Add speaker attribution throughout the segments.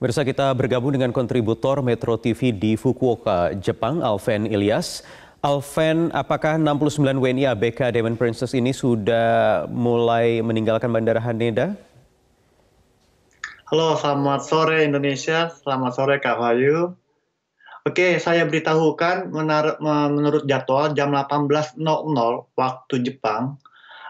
Speaker 1: bersama kita bergabung dengan kontributor Metro TV di Fukuoka, Jepang, Alven Ilyas. Alven, apakah 69 WNI ABK Diamond Princess ini sudah mulai meninggalkan Bandara Haneda?
Speaker 2: Halo, selamat sore Indonesia, selamat sore Kak Wahyu. Oke, saya beritahukan menurut jadwal jam 18.00 waktu Jepang,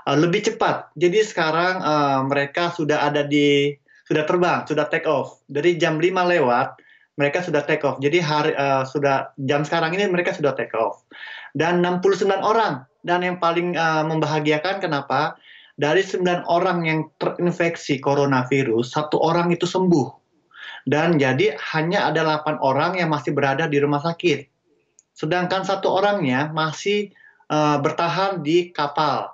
Speaker 2: eh, lebih cepat. Jadi sekarang eh, mereka sudah ada di sudah terbang, sudah take off. Dari jam 5 lewat mereka sudah take off. Jadi hari uh, sudah jam sekarang ini mereka sudah take off. Dan 69 orang dan yang paling uh, membahagiakan kenapa? Dari 9 orang yang terinfeksi coronavirus, satu orang itu sembuh. Dan jadi hanya ada 8 orang yang masih berada di rumah sakit. Sedangkan satu orangnya masih uh, bertahan di kapal.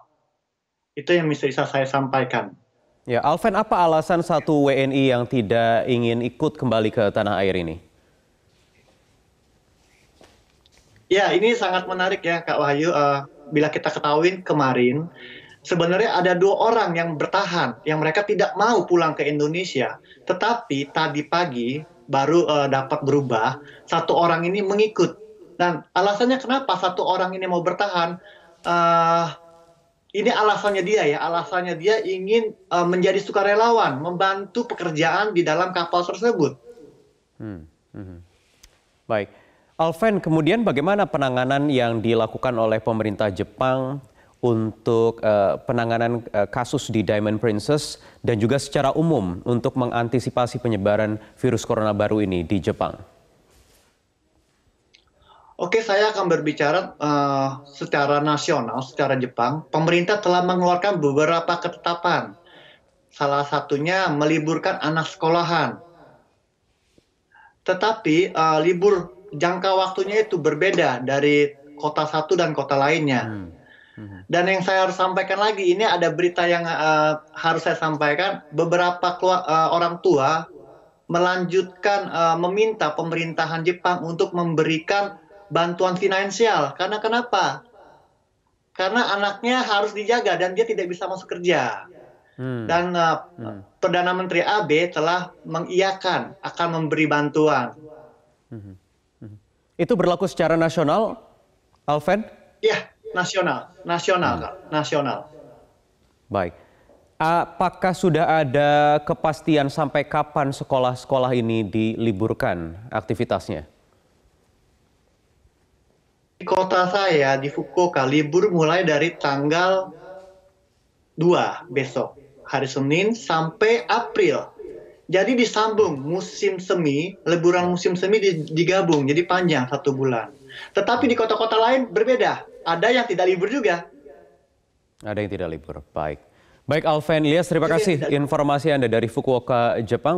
Speaker 2: Itu yang bisa saya sampaikan.
Speaker 1: Ya, Alven, apa alasan satu WNI yang tidak ingin ikut kembali ke tanah air ini?
Speaker 2: Ya, ini sangat menarik ya, Kak Wahyu. Uh, bila kita ketahui kemarin, sebenarnya ada dua orang yang bertahan, yang mereka tidak mau pulang ke Indonesia. Tetapi tadi pagi baru uh, dapat berubah, satu orang ini mengikut. Dan alasannya kenapa satu orang ini mau bertahan? Uh, ini alasannya dia ya, alasannya dia ingin uh, menjadi sukarelawan, membantu pekerjaan di dalam kapal
Speaker 1: tersebut. Hmm. Hmm. Baik, Alven, kemudian bagaimana penanganan yang dilakukan oleh pemerintah Jepang untuk uh, penanganan uh, kasus di Diamond Princess dan juga secara umum untuk mengantisipasi penyebaran virus corona baru ini di Jepang?
Speaker 2: Oke, saya akan berbicara uh, secara nasional, secara Jepang. Pemerintah telah mengeluarkan beberapa ketetapan. Salah satunya meliburkan anak sekolahan. Tetapi uh, libur jangka waktunya itu berbeda dari kota satu dan kota lainnya. Hmm. hmm. Dan yang saya harus sampaikan lagi, ini ada berita yang uh, harus saya sampaikan. Beberapa uh, orang tua melanjutkan uh, meminta pemerintahan Jepang untuk memberikan bantuan finansial. Karena kenapa? Karena anaknya harus dijaga dan dia tidak bisa masuk kerja. Hmm. Dan uh, hmm. Perdana Menteri AB telah mengiakan akan memberi bantuan. Hmm.
Speaker 1: Hmm. Itu berlaku secara nasional, Alven?
Speaker 2: Iya nasional, nasional, hmm. nasional.
Speaker 1: Baik. Apakah sudah ada kepastian sampai kapan sekolah-sekolah ini diliburkan aktivitasnya?
Speaker 2: kota saya di Fukuoka libur mulai dari tanggal 2 besok hari Senin sampai April. Jadi disambung musim semi, liburan musim semi digabung jadi panjang satu bulan. Tetapi di kota-kota lain berbeda. Ada yang tidak libur juga.
Speaker 1: Ada yang tidak libur. Baik. Baik Alven Ilyas, terima kasih informasi Anda dari Fukuoka, Jepang.